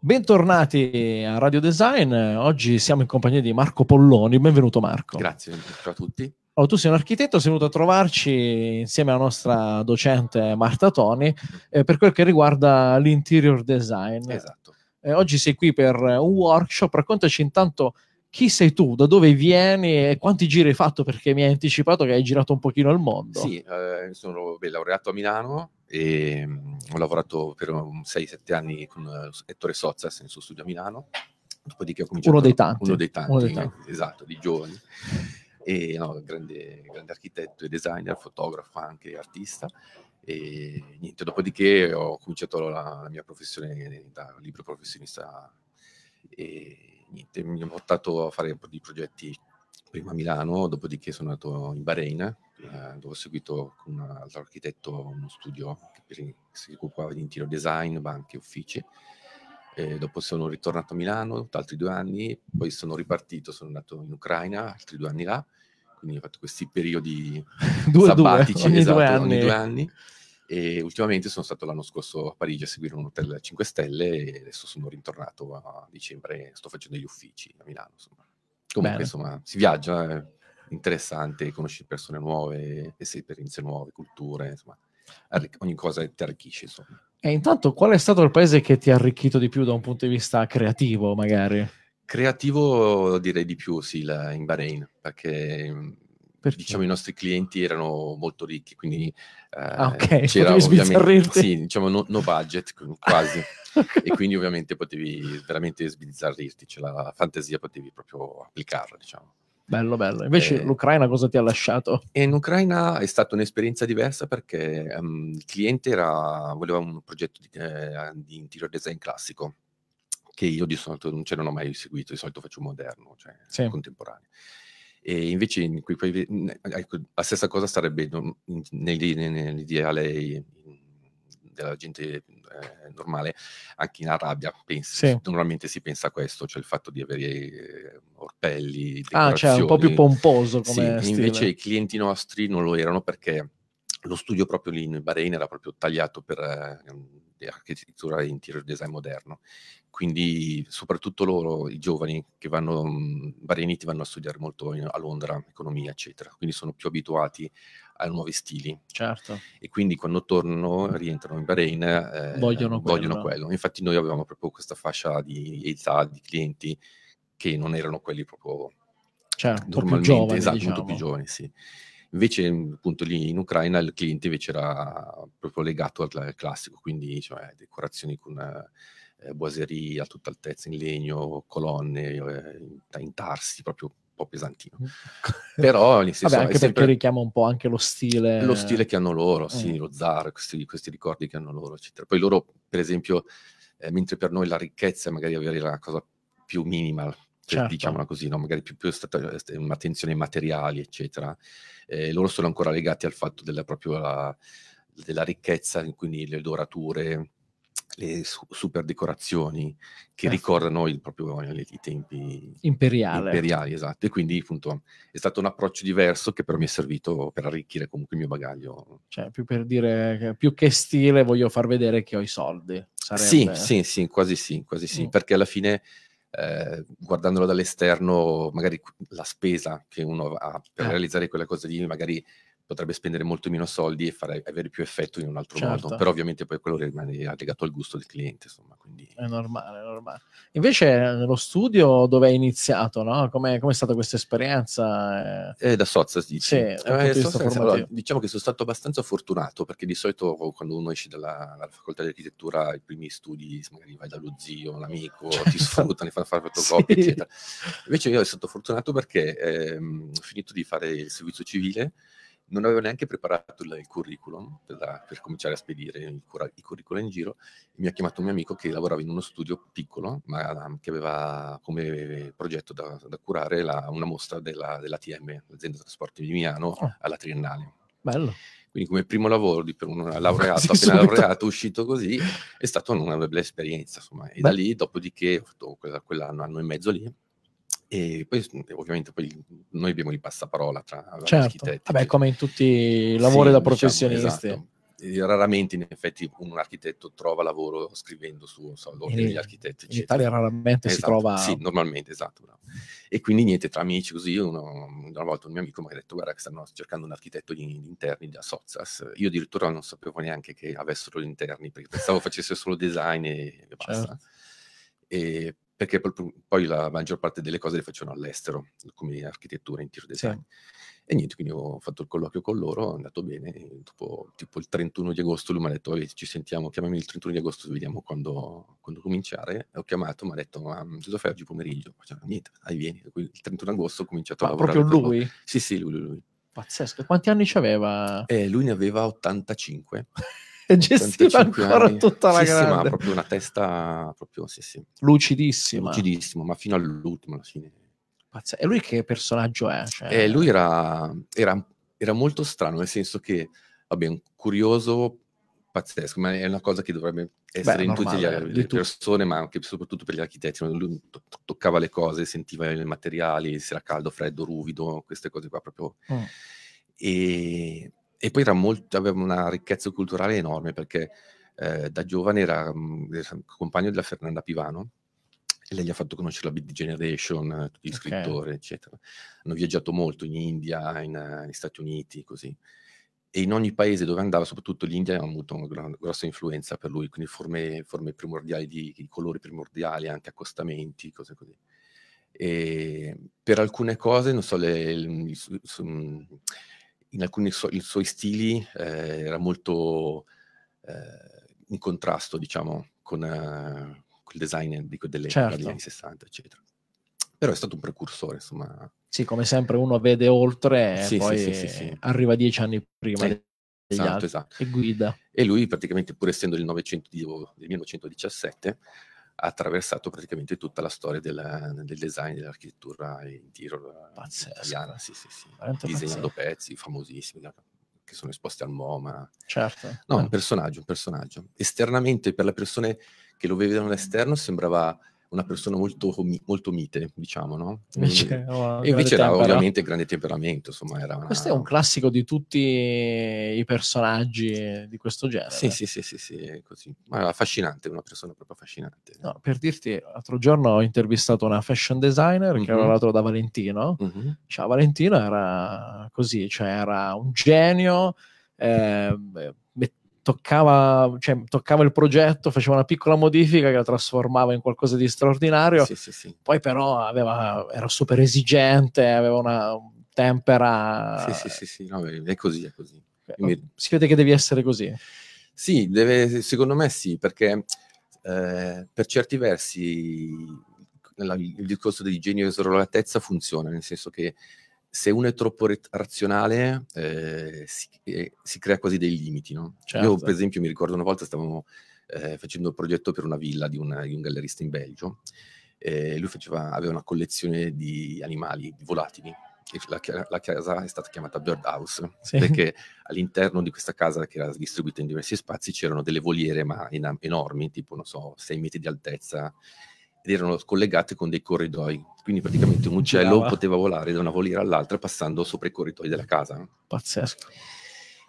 Bentornati a Radio Design, oggi siamo in compagnia di Marco Polloni, benvenuto Marco. Grazie, ciao a tutti. Allora, oh, tu sei un architetto, sei venuto a trovarci insieme alla nostra docente Marta Toni eh, per quel che riguarda l'interior design. Esatto. Eh, oggi sei qui per un workshop, raccontaci intanto chi sei tu, da dove vieni e quanti giri hai fatto perché mi hai anticipato che hai girato un pochino il mondo. Sì, eh, sono beh, laureato a Milano, e ehm, ho lavorato per 6-7 anni con eh, Ettore Sozzas nel suo studio a Milano, dopodiché ho cominciato... Uno dei tanti. Uno dei tanti, uno dei tanti. esatto, di giovani. E, no, grande, grande architetto e designer, fotografo anche, artista. E niente, dopodiché ho cominciato la, la mia professione da libro professionista e niente, mi ha portato a fare un po' di progetti prima a Milano, dopodiché sono andato in Bahrain eh, dove ho seguito con un altro architetto uno studio che si occupava di interior design, banche, uffici. E dopo sono ritornato a Milano, altri due anni, poi sono ripartito, sono andato in Ucraina, altri due anni là, quindi ho fatto questi periodi due, sabbatici, due, ogni, esatto, due ogni due anni. E ultimamente sono stato l'anno scorso a Parigi a seguire un hotel a 5 stelle e adesso sono ritornato a dicembre, sto facendo gli uffici a Milano. Insomma. Comunque, Bene. insomma, si viaggia, eh interessante, conosci persone nuove, esperienze nuove, culture, insomma, ogni cosa ti arricchisce, insomma. E intanto qual è stato il paese che ti ha arricchito di più da un punto di vista creativo, magari? Creativo direi di più, sì, la, in Bahrain, perché mm, perché? Diciamo i nostri clienti erano molto ricchi, quindi ah, eh, ah, okay. c'era ovviamente sì, diciamo no, no budget quasi e quindi ovviamente potevi veramente sbizzarrirti, cioè la fantasia potevi proprio applicarla, diciamo. Bello, bello. Invece eh, l'Ucraina cosa ti ha lasciato? In Ucraina è stata un'esperienza diversa perché um, il cliente era, voleva un progetto di, eh, di interior design classico che io di solito non ce cioè, l'ho mai seguito, di solito faccio moderno, cioè sì. contemporaneo. E invece in quei, ecco, la stessa cosa sarebbe nell'ideale della gente eh, normale, anche in Arabia pensi, sì. normalmente si pensa a questo, cioè il fatto di avere eh, orpelli, Ah, cioè un po' più pomposo come sì, Invece i clienti nostri non lo erano perché lo studio proprio lì in Bahrain era proprio tagliato per eh, architettura e interior design moderno. Quindi soprattutto loro, i giovani che vanno, i bareniti vanno a studiare molto in, a Londra, economia, eccetera. Quindi sono più abituati a nuovi stili. Certo. E quindi quando tornano, rientrano in Bahrain, eh, vogliono, vogliono quello. quello. Infatti noi avevamo proprio questa fascia di età, di clienti che non erano quelli proprio cioè, normalmente, giovani, esatto, diciamo. molto più giovani, sì. Invece appunto lì in Ucraina il cliente invece era proprio legato al, classico, quindi cioè, decorazioni con eh, boiserie a tutta altezza in legno, colonne eh, in proprio po' pesantino. Mm. Però nel senso, Vabbè, anche sempre... perché richiama un po' anche lo stile. Lo stile che hanno loro, eh. lo zar, questi, questi, ricordi che hanno loro, eccetera. Poi loro, per esempio, eh, mentre per noi la ricchezza è magari avere la cosa più minimal, cioè, certo. diciamola così, no? magari più, più un'attenzione ai materiali, eccetera. Eh, loro sono ancora legati al fatto della, proprio la, della ricchezza, quindi le dorature, le super decorazioni che eh. ricorrono il, proprio i tempi Imperiale. imperiali. Esatto, e quindi appunto è stato un approccio diverso che però mi è servito per arricchire comunque il mio bagaglio. Cioè, più per dire, che, più che stile voglio far vedere che ho i soldi. Sarebbe... Sì, sì, sì, quasi sì, quasi sì, mm. perché alla fine... Eh, guardandolo dall'esterno, magari la spesa che uno ha per eh. realizzare quella cosa lì, magari potrebbe spendere molto meno soldi e fare, avere più effetto in un altro certo. modo, però ovviamente poi quello rimane legato al gusto del cliente, insomma, quindi... È normale, è normale. Invece nello studio dove hai iniziato, no? Com'è, com'è stata questa esperienza? Eh, eh da Sozza, Sì, eh, allora, diciamo che sono stato abbastanza fortunato, perché di solito quando uno esce dalla, dalla facoltà di architettura, i primi studi magari vai dallo zio, l'amico, certo. ti sfruttano, ti fanno fare fotocopie, sì. eccetera. Invece io sono stato fortunato perché ehm, ho finito di fare il servizio civile, non avevo neanche preparato il, il curriculum per, la, per, cominciare a spedire il, i curricula in giro. Mi ha chiamato un mio amico che lavorava in uno studio piccolo, ma ehm, che aveva come progetto da, da curare la, una mostra della, dell'ATM, l'azienda trasporti di Milano, oh. alla Triennale. Bello. Quindi come primo lavoro di, per un laureato, appena subito. laureato, uscito così, è stata una bella esperienza. Insomma. E Beh. da lì, dopodiché, ho fatto quell'anno, anno e mezzo lì, e poi ovviamente poi noi abbiamo il passaparola tra certo. Vabbè, come in tutti i lavori sì, da diciamo, professionisti. Diciamo, esatto raramente in effetti un architetto trova lavoro scrivendo su so, l'ordine degli architetti. In Italia raramente esatto, si trova... Sì, normalmente, esatto. No. E quindi niente, tra amici così, uno, una volta un mio amico mi ha detto guarda che stanno cercando un architetto di, di interni da Sozzas. Io addirittura non sapevo neanche che avessero gli interni, perché pensavo facesse solo design e, e basta. Certo. E perché poi la maggior parte delle cose le facevano all'estero, come architettura, in tiro design. Sì. E niente, quindi ho fatto il colloquio con loro, è andato bene, dopo tipo il 31 di agosto lui mi ha detto ci sentiamo, chiamami il 31 di agosto, vediamo quando, quando cominciare. E ho chiamato, mi ha detto ma cosa fai oggi pomeriggio? Facciamo, niente, dai vieni, il 31 agosto ho cominciato ma a lavorare. proprio lui? Sì, sì, lui, lui, lui. Pazzesco, quanti anni ci aveva? Eh, lui ne aveva 85. gestiva ancora anni. tutta la sì, grande. Sì, ma proprio una testa proprio, sì, sì. lucidissima. Lucidissimo, ma fino all'ultimo alla fine. Pazzia. E lui che personaggio è? Cioè... Eh, lui era, era, era, molto strano, nel senso che, vabbè, un curioso pazzesco, ma è una cosa che dovrebbe essere Beh, in tutte le, le persone, ma anche soprattutto per gli architetti. Lui to- toccava le cose, sentiva i materiali, se era caldo, freddo, ruvido, queste cose qua proprio. Mm. E e poi molto, aveva una ricchezza culturale enorme perché eh, da giovane era mh, mm, compagno della Fernanda Pivano e lei gli ha fatto conoscere la Big Generation, eh, tutti gli okay. scrittori, eccetera. Hanno viaggiato molto in India, in, eh, negli Stati Uniti, così. E in ogni paese dove andava, soprattutto l'India, ha avuto una gr- grossa influenza per lui, quindi forme, forme primordiali, di, di colori primordiali, anche accostamenti, cose così. E per alcune cose, non so, le, le, le, le in alcuni so- i suoi stili eh, era molto eh, in contrasto, diciamo, con eh, il design dico, delle certo. degli anni 60, eccetera. Però è stato un precursore, insomma. Sì, come sempre uno vede oltre e sì, poi sì, sì, arriva dieci anni prima degli esatto, altri esatto. e guida. E lui praticamente, pur essendo del, del 1917, attraversato praticamente tutta la storia della, del design dell'architettura in tiro eh, pazzesco. italiana, sì, sì, sì. disegnando pezzi famosissimi che sono esposti al MoMA. Certo. No, eh. un personaggio, un personaggio. Esternamente, per le persone che lo vedevano all'esterno, sembrava una persona molto, molto mite, diciamo, no? Cioè, invece, e invece era ovviamente grande temperamento, insomma, era una... Questo è un classico di tutti i personaggi di questo genere. Sì, sì, sì, sì, sì così. Ma è affascinante, una persona proprio affascinante. No, per dirti, l'altro giorno ho intervistato una fashion designer mm-hmm. che mhm. era lavorato da Valentino. Mm-hmm. Cioè, Valentino era così, cioè era un genio... Eh, toccava, cioè, toccava, il progetto, faceva una piccola modifica che la trasformava in qualcosa di straordinario, sì, sì, sì. poi però aveva, era super esigente, aveva una tempera... Sì, sì, sì, no, è così, è così. Mi... Eh, si vede che devi essere così. Sì, deve, secondo me sì, perché eh, per certi versi la, il discorso di genio e della funziona, nel senso che se uno è troppo re- razionale eh, si, eh, si, crea quasi dei limiti. No? Certo. Io per esempio mi ricordo una volta stavamo eh, facendo il progetto per una villa di, una, di un gallerista in Belgio lui faceva, aveva una collezione di animali volatili. La, la, casa è stata chiamata Birdhouse sì. perché all'interno di questa casa che era distribuita in diversi spazi c'erano delle voliere ma enormi tipo non so 6 metri di altezza ed erano scollegate con dei corridoi. Quindi praticamente un uccello Brava. poteva volare da una voliera all'altra passando sopra i corridoi della casa. Pazzesco.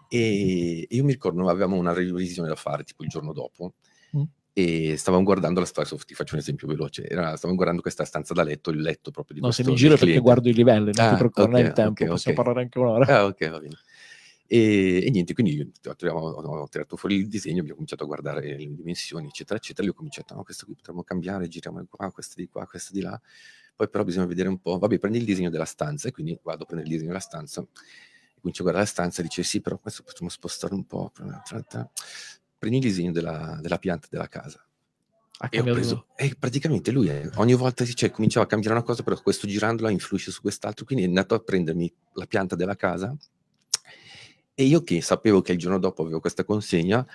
E io mi ricordo, avevamo una revisione da fare tipo il giorno dopo mm. e stavamo guardando la storia, ti faccio un esempio veloce, Era, stavamo guardando questa stanza da letto, il letto proprio di... No, se mi giro perché guardo i livelli, ah, non ah, ti preoccupare okay, il tempo, okay, possiamo okay. parlare anche un'ora. Ah, ok, va bene. E, e niente, quindi ho, ho, ho, tirato fuori il disegno, abbiamo cominciato a guardare le dimensioni, eccetera, eccetera. Io ho cominciato, no, questo qui potremmo cambiare, giriamo qua, questo di qua, questo di là. Poi però bisogna vedere un po', vabbè, prendi il disegno della stanza e quindi vado a prendere il disegno della stanza. E comincio a guardare la stanza e dice sì, però questo possiamo spostare un po'. Prendi il disegno della, della pianta della casa. E, ho preso, e, praticamente lui eh, ogni volta cioè, cominciava a cambiare una cosa, però questo girandola influisce su quest'altro, quindi è andato a prendermi la pianta della casa e io che sapevo che il giorno dopo avevo questa consegna,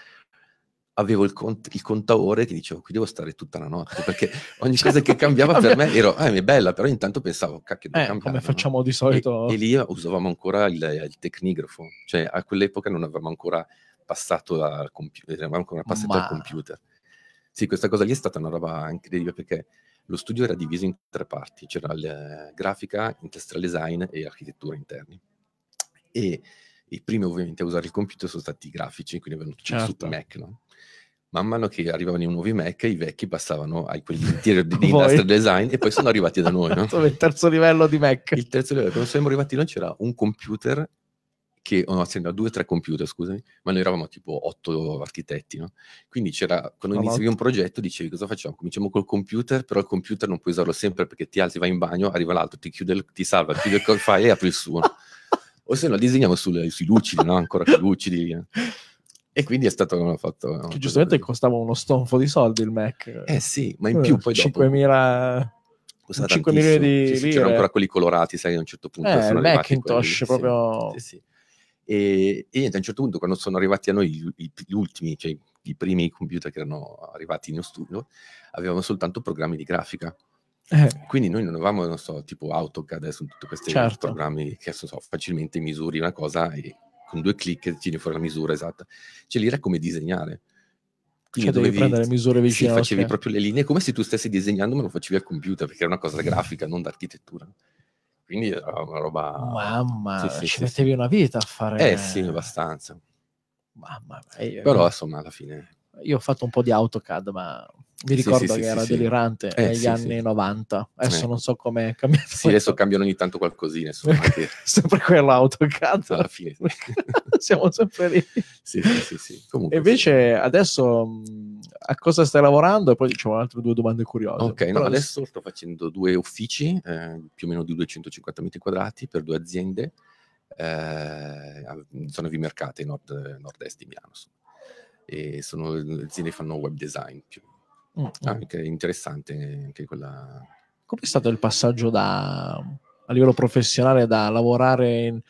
avevo il, cont- il contaore che dicevo qui devo stare tutta la notte perché ogni cosa che certo. cambiava per me ero ah, è bella però intanto pensavo cacchio devo eh, cambiare come facciamo no? di solito e, e, lì usavamo ancora il, il, tecnigrafo cioè a quell'epoca non avevamo ancora passato al compi- Ma... computer sì questa cosa lì è stata una roba incredibile perché lo studio era diviso in tre parti c'era la eh, grafica industrial design e architettura interni e i primi ovviamente a usare il computer sono stati i grafici, quindi è venuto certo. il Mac, no? man mano che arrivavano i nuovi Mac, i vecchi passavano ai quelli di, di industrial design e poi sono arrivati da noi. No? il terzo livello di Mac. Il terzo livello, quando siamo arrivati noi c'era un computer che, oh no, c'erano due o tre computer, scusami, ma noi eravamo tipo otto architetti, no? Quindi c'era, quando iniziavi un progetto dicevi cosa facciamo? Cominciamo col computer, però il computer non puoi usarlo sempre perché ti alzi, vai in bagno, arriva l'altro, ti chiude, ti salva, chiude il file e apri il suo o se no disegniamo sulle, sui lucidi, no? ancora più lucidi. E quindi è stato fatto... No, che giustamente costava uno stonfo di soldi il Mac. Eh sì, ma in eh, più poi 5.000... Dopo... 5 milioni di sì, sì, C'erano ancora quelli colorati, sai, a un certo punto. Eh, Macintosh, proprio... Sì, sì. E, e, niente, a un certo punto, quando sono arrivati a noi gli, gli, gli ultimi, cioè i primi computer che erano arrivati in studio, avevamo soltanto programmi di grafica. Eh. Quindi noi non avevamo, non so, tipo AutoCAD, adesso tutti questi certo. programmi che adesso so, facilmente misuri una cosa e con due clic tieni fuori la misura esatta. Cioè lì era come disegnare. Quindi cioè, dovevi prendere misure vicine. Sì, facevi proprio le linee come se tu stessi disegnando, ma lo facevi al computer perché era una cosa grafica, non d'architettura. Quindi era una roba. Mamma, sì, sì, ci mettevi una vita a fare. Eh sì, abbastanza. Mamma mia. Però insomma, alla fine. Io ho fatto un po' di AutoCAD, ma mi ricordo sì, sì, che sì, era delirante eh, negli anni 90. Adesso eh. non so come è cambiato. Sì, adesso cambiano ogni tanto qualcosina. sempre quell'auto, cazzo. Alla fine. Siamo sempre lì. Sì, sì, sì. Comunque, Invece adesso a cosa stai lavorando? E poi ho altre due domande curiose. Ok, no, adesso sto facendo due uffici, eh, più o meno di 250 metri quadrati, per due aziende, in eh, zona di mercato, nord, nord-est di Milano. E sono aziende che fanno web design più Mm. mm. Anche ah, interessante anche quella. Com'è stato il passaggio da, a livello professionale da lavorare in,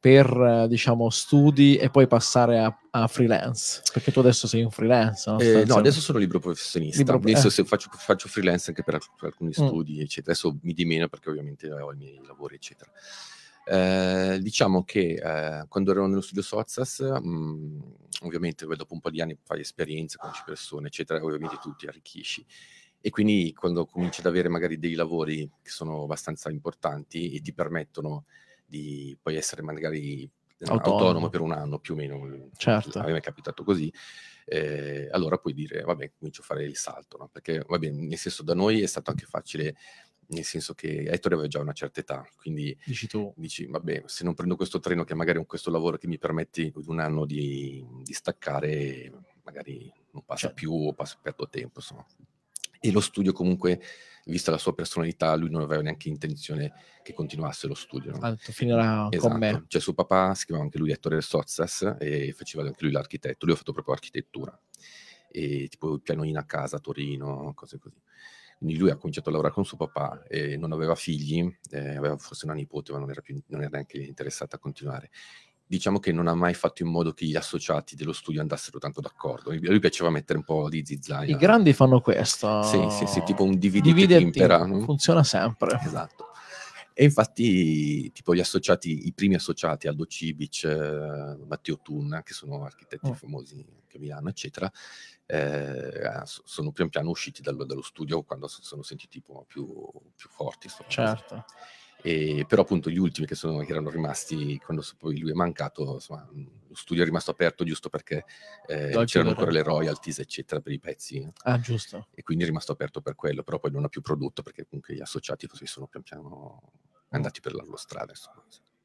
per diciamo, studi e poi passare a, a, freelance? Perché tu adesso sei un freelance? No, eh, no adesso sono libero professionista. Libro, adesso eh. faccio, faccio, freelance anche per, per alcuni mm. studi, eccetera. Adesso mi di meno perché ovviamente ho i miei lavori, eccetera. Ehm, diciamo che eh, quando ero nello studio Sozas, mh, mhmm, ovviamente dopo un po' di anni fai esperienza, conosci persone, eccetera, ovviamente tu ti arricchisci. E quindi quando cominci ad avere magari dei lavori che sono abbastanza importanti e ti permettono di poi essere magari ehm, autonomo, autonomo per un anno più o meno, mhmm, certo. a me è capitato così, eh, allora puoi dire, vabbè, comincio a fare il salto, no? perché, vabbè, nel senso da noi è stato anche facile nel senso che Ettore aveva già una certa età, quindi dici tu, dici, vabbè, se non prendo questo treno che magari è questo lavoro che mi permette un anno di, di, staccare, magari non passa certo. più o passa, perdo tempo, insomma. E lo studio comunque, vista la sua personalità, lui non aveva neanche intenzione che continuasse lo studio. No? Tanto finirà esatto. con me. Cioè suo papà si chiamava anche lui Ettore Sozzas e faceva anche lui l'architetto, lui ha fatto proprio architettura. E tipo il piano in a casa a Torino, cose così quindi lui ha cominciato a lavorare con suo papà e non aveva figli, eh, aveva forse una nipote, ma non era, più, non era neanche interessata a continuare diciamo che non ha mai fatto in modo che gli associati dello studio andassero tanto d'accordo. A lui piaceva mettere un po' di zizzania. I grandi fanno questo. Sì, sì, sì, tipo un divide, divide impera. Funziona sempre. Esatto. E infatti, tipo, gli associati, i primi associati, Aldo Cibic, eh, Matteo Tunna, che sono architetti oh. famosi a Milano, eccetera, eh, ah, sono pian piano usciti dallo, dallo studio quando sono sentiti più, più forti. Certo. Così. E, però appunto gli ultimi che, sono, che erano rimasti quando poi lui è mancato, insomma, lo studio è rimasto aperto giusto perché eh, c'erano ancora le royalties eccetera per i pezzi. Ah, giusto. E quindi è rimasto aperto per quello, però poi non ha più prodotto perché comunque gli associati così sono pian piano andati per la loro strada.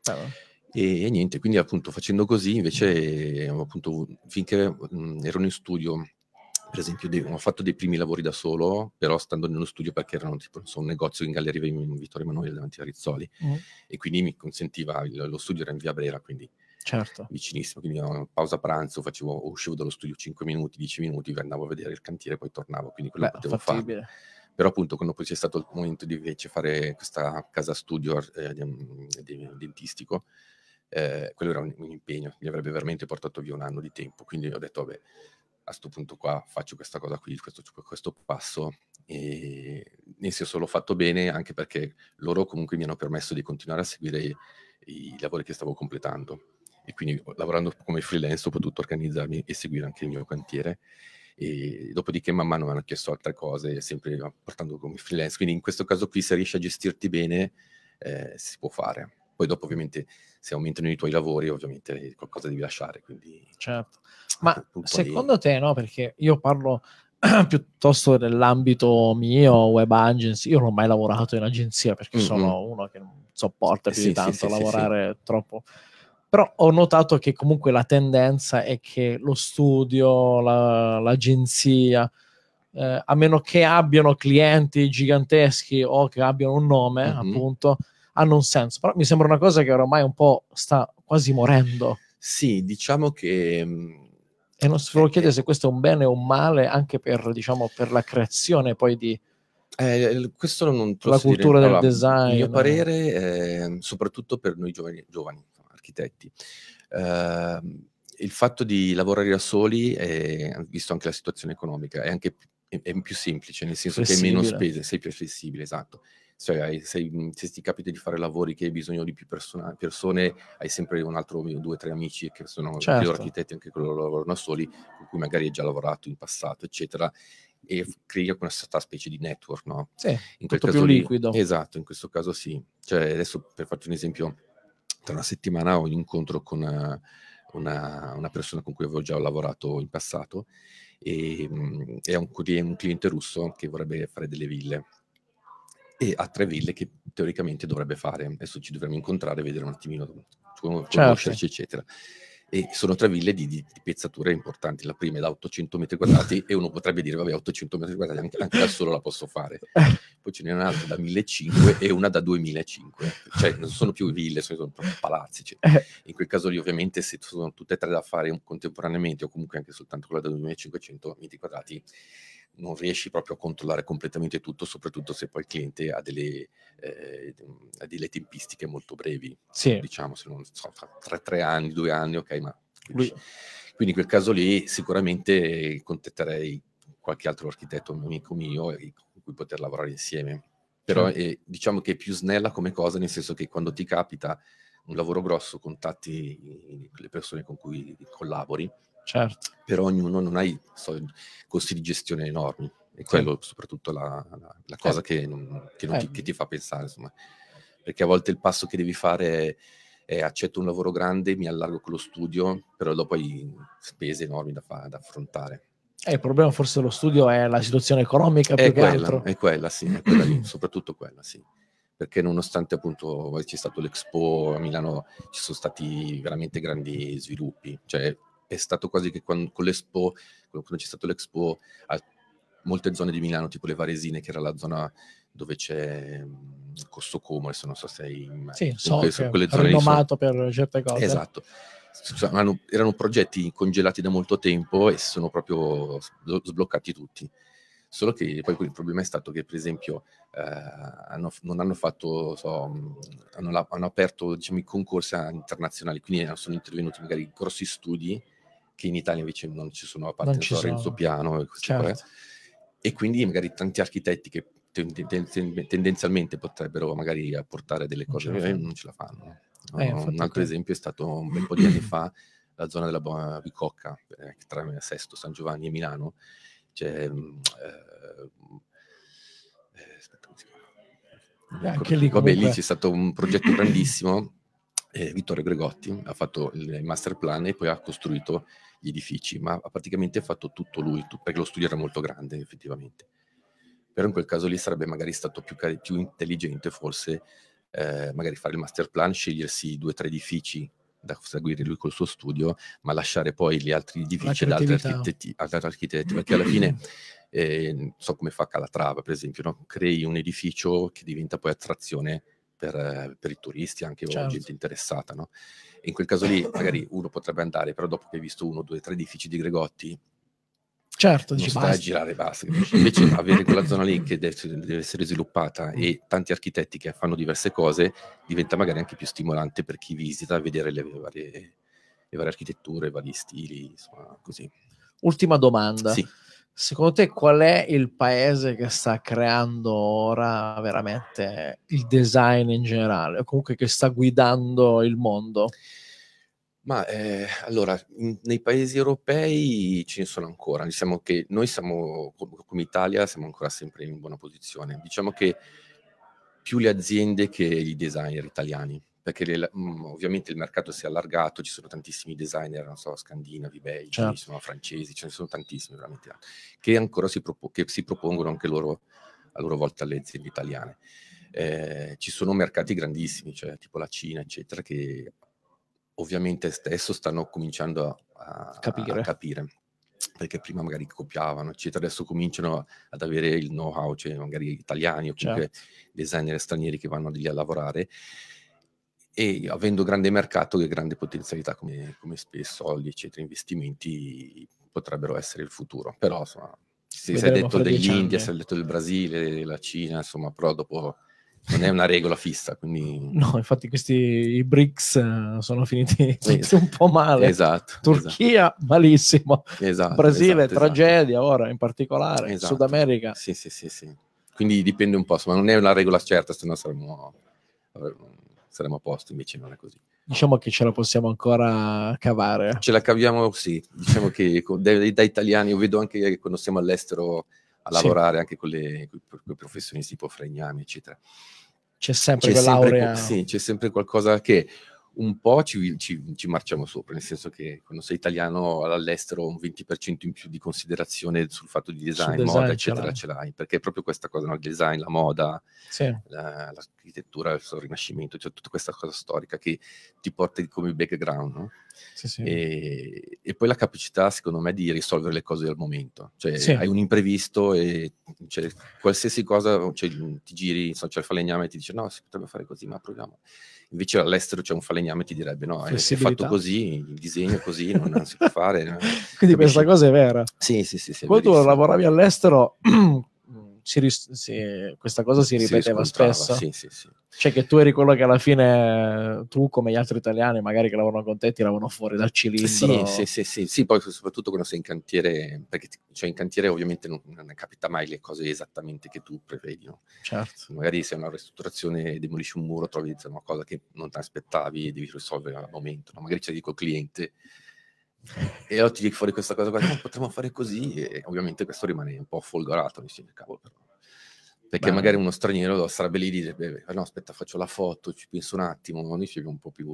Ah. E, e, niente, quindi appunto facendo così invece appunto finché mh, erano in studio per esempio, dei, ho fatto dei primi lavori da solo, però stando nello studio perché erano tipo so, un negozio in Galleria in Vittorio Emanuele davanti a Rizzoli mm. e quindi mi consentiva, lo studio era in Via Brera, quindi certo. vicinissimo, quindi pausa pranzo, facevo, uscivo dallo studio 5 minuti, 10 minuti, andavo a vedere il cantiere, poi tornavo, quindi quello Beh, potevo fattibile. fare. Però appunto quando poi c'è stato il momento di invece fare questa casa studio eh, di, di, dentistico, eh, quello era un, un impegno, mi avrebbe veramente portato via un anno di tempo, quindi ho detto vabbè, a questo punto qua faccio questa cosa qui, questo, questo passo, e si è solo fatto bene anche perché loro comunque mi hanno permesso di continuare a seguire i, i lavori che stavo completando e quindi oh, lavorando come freelance ho potuto organizzarmi e seguire anche il mio cantiere. E dopodiché man mano mi hanno chiesto altre cose, sempre portando come freelance. Quindi in questo caso qui se riesci a gestirti bene eh, si può fare. Poi dopo ovviamente se aumentano i tuoi lavori ovviamente eh, qualcosa devi lasciare. Quindi, certo. Ma secondo lì... te no? Perché io parlo piuttosto nell'ambito mio, web agency, io non ho mai lavorato in agenzia perché mm-hmm. sono uno che non sopporta più sì, di tanto sì, lavorare sì, troppo però ho notato che comunque la tendenza è che lo studio, la, l'agenzia, eh, a meno che abbiano clienti giganteschi o che abbiano un nome, mm-hmm. appunto, hanno un senso, però mi sembra una cosa che oramai un po' sta quasi morendo. Sì, diciamo che... Mm, e non si volevo eh, chiedere eh. se questo è un bene o un male anche per, diciamo, per la creazione poi di... Eh, questo non La cultura dire, del no, design. A mio parere, eh, soprattutto per noi giovani, giovani architetti, eh, il fatto di lavorare da soli, è, visto anche la situazione economica, è anche è più semplice, nel senso flessibile. che hai meno spese, sei più flessibile, esatto cioè hai, sei, se ti capita di fare lavori che hai bisogno di più persona, persone, hai sempre un altro, o due o tre amici che sono certo. architetti, anche quello lavorano da soli, con cui magari hai già lavorato in passato, eccetera e crea questa specie di network, no? Sì, in quel caso più lì, liquido. Esatto, in questo caso sì. Cioè, adesso per farti un esempio, tra una settimana ho un incontro con una, una, persona con cui avevo già lavorato in passato e mm, è un, un cliente russo che vorrebbe fare delle ville e a Treville che teoricamente dovrebbe fare. Adesso ci dovremmo incontrare, vedere un attimino, certo. conoscerci, certo. eccetera. E sono tre ville di, di, di, pezzature importanti. La prima è da 800 metri quadrati e uno potrebbe dire, vabbè, 800 metri quadrati anche, anche da solo la posso fare. Poi ce n'è un'altra da 1500 e una da 2005. Cioè, non sono più ville, sono proprio palazzi. Cioè. Eh. In quel caso lì, ovviamente, se sono tutte e tre da fare contemporaneamente o comunque anche soltanto quella da 2500 metri quadrati, non riesci proprio a controllare completamente tutto, soprattutto se poi il cliente ha delle, eh, ha delle tempistiche molto brevi, sì. diciamo, se non so, tra tre anni, due anni, ok, ma... Quindi, quindi in quel caso lì sicuramente contatterei qualche altro architetto, un amico mio, con cui poter lavorare insieme. Però sì. Certo. è, diciamo che è più snella come cosa, nel senso che quando ti capita un lavoro grosso, contatti le persone con cui collabori, certo. però ognuno non hai so, costi di gestione enormi e quello sì. soprattutto la, la, la cosa eh. che, non, che, non eh. ti, che, ti, fa pensare, insomma. perché a volte il passo che devi fare è accetto un lavoro grande, mi allargo con lo studio, però dopo hai spese enormi da, da affrontare. Eh, il problema forse lo studio è la situazione economica è quella, È quella, sì, è quella lì, soprattutto quella, sì. Perché nonostante appunto c'è stato l'Expo a Milano, ci sono stati veramente grandi sviluppi, cioè è stato quasi che quando, con l'Expo, quando c'è stato l'Expo, a molte zone di Milano, tipo le Varesine, che era la zona dove c'è Costo Como, adesso non so se hai in, sì, in so, quelle, zone rinomato sono... per certe cose. Esatto. Erano, erano progetti congelati da molto tempo e si sono proprio sbloccati tutti. Solo che poi il problema è stato che, per esempio, eh, hanno, non hanno fatto, so, hanno, la, hanno aperto diciamo, i concorsi internazionali, quindi eh, sono intervenuti magari grossi studi che in Italia invece non ci sono, a parte so, Renzo Piano e così certo. E quindi magari tanti architetti che tendenzialmente potrebbero magari apportare delle cose, non ce, non ce la fanno. Eh, no, un altro qui. esempio è stato un bel po' di anni fa la zona della Bicocca, eh, tra Sesto, San Giovanni e Milano. C'è, eh, mm, eh aspetta, Anche lì, Vabbè, lì c'è stato un progetto grandissimo eh, Vittorio Gregotti ha fatto il master plan e poi ha costruito gli edifici, ma ha praticamente fatto tutto lui, tutto, perché lo studio era molto grande effettivamente. Però in quel caso lì sarebbe magari stato più, più intelligente forse eh, magari fare il master plan, scegliersi due o tre edifici da seguire lui col suo studio, ma lasciare poi gli altri edifici ad altri architetti, ad altri architetti perché alla fine eh, so come fa Calatrava, per esempio, no? crei un edificio che diventa poi attrazione per, eh, per i turisti, anche certo. o gente interessata. No? in quel caso lì magari uno potrebbe andare, però dopo che hai visto uno, due, tre edifici di Gregotti, certo, non dici, stai basta. a girare basta. Invece avere quella zona lì che deve, deve essere sviluppata mm. e tanti architetti che fanno diverse cose diventa magari anche più stimolante per chi visita vedere le varie, le varie architetture, i vari stili, insomma, così. Ultima domanda. Sì. Secondo te qual è il paese che sta creando ora veramente il design in generale, o comunque che sta guidando il mondo? Ma eh, allora, in, nei paesi europei ce ne sono ancora, diciamo che noi siamo, come Italia, siamo ancora sempre in buona posizione. Diciamo che più le aziende che i designer italiani, perché le, mm, ovviamente il mercato si è allargato, ci sono tantissimi designer, non so, scandinavi, belgi, ah. Certo. sono francesi, ce ne sono tantissimi veramente, che ancora si, propo- che si propongono anche loro a loro volta alle aziende italiane. Eh, ci sono mercati grandissimi, cioè tipo la Cina, eccetera, che ovviamente adesso stanno cominciando a, a, capire. a capire. perché prima magari copiavano, eccetera, adesso cominciano ad avere il know-how, cioè magari italiani o comunque certo. designer stranieri che vanno lì a lavorare e avendo grande mercato e grande potenzialità come, come spese, soldi, eccetera, investimenti potrebbero essere il futuro. Però insomma, si, si è detto dell'India, si è detto del Brasile, della Cina, insomma, però dopo non è una regola fissa. Quindi... No, infatti questi i BRICS eh, sono finiti esatto. un po' male. Esatto. esatto. Turchia esatto. malissimo. Esatto, Brasile esatto, esatto. tragedia ora in particolare, Sud America. Sì, sì, sì, sì. Quindi dipende un po', insomma, non è una regola certa, se no saremmo saremo a posto, invece non è così. Diciamo che ce la possiamo ancora cavare. Ce la caviamo, sì. Diciamo che dai, da italiani, io vedo anche che quando siamo all'estero a lavorare sì. anche con, le, con i professionisti tipo Fregnami, eccetera. C'è sempre c'è quell'aurea. Sempre, sì, c'è sempre qualcosa che un po' ci, ci, ci, marciamo sopra, nel senso che quando sei italiano all'estero un 20% in più di considerazione sul fatto di design, design moda, eccetera, ce l'hai. ce l'hai. perché proprio questa cosa, no? il design, la moda, sì. la, la, l'architettura, il suo rinascimento, cioè tutta questa cosa storica che ti porta come background. No? Sì, sì. E, e, poi la capacità, secondo me, di risolvere le cose al momento. Cioè, sì. hai un imprevisto e cioè, qualsiasi cosa, cioè, ti giri, so, c'è il falegname e ti dice no, si potrebbe fare così, ma proviamo. Invece all'estero c'è un falegname e ti direbbe no, è, fatto così, il disegno così, non, si può fare. No? Quindi Capisci? questa cosa è vera. Sì, sì, sì. sì Poi tu lavoravi all'estero... si, si, questa cosa si ripeteva si spesso. Sì, sì, sì. Cioè che tu eri quello che alla fine, tu come gli altri italiani, magari che lavorano con te, ti lavano fuori dal cilindro. Sì, sì, sì, sì, poi soprattutto quando sei in cantiere, perché cioè in cantiere ovviamente non, non capita mai le cose esattamente che tu prevedi. No? Certo. Magari se è una ristrutturazione demolisci un muro, trovi una cosa che non ti aspettavi, e devi risolvere al momento. No? Magari c'è dico cliente e ho tirato fuori questa cosa qua, potremmo fare così, e ovviamente questo rimane un po' folgorato, mi sembra, cavolo, però. Perché Beh. magari uno straniero sarebbe lì e dice, no, aspetta, faccio la foto, ci penso un attimo, non dicevi un po' più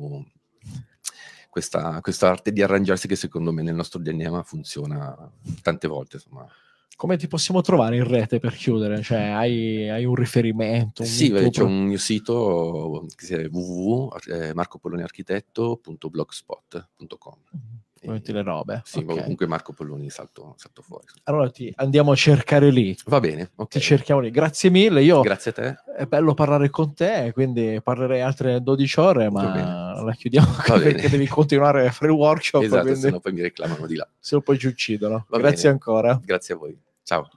questa, questa, arte di arrangiarsi che secondo me nel nostro DNA funziona tante volte, insomma. Come ti possiamo trovare in rete per chiudere? Cioè, hai, hai un riferimento? Un sì, tuo... c'è un mio sito che www.marcopoloniarchitetto.blogspot.com. Eh, mm-hmm Metti le robe. Sì, okay. comunque Marco Polloni salto, salto, fuori. Allora ti andiamo a cercare lì. Va bene, okay. Ti cerchiamo lì. Grazie mille. Io, Grazie a te. È bello parlare con te, quindi parlerei altre 12 ore, ma la chiudiamo perché bene. devi continuare a fare il workshop. Esatto, quindi... se no poi mi reclamano di là. Se no poi ci uccidono. Va Grazie bene. ancora. Grazie a voi. Ciao.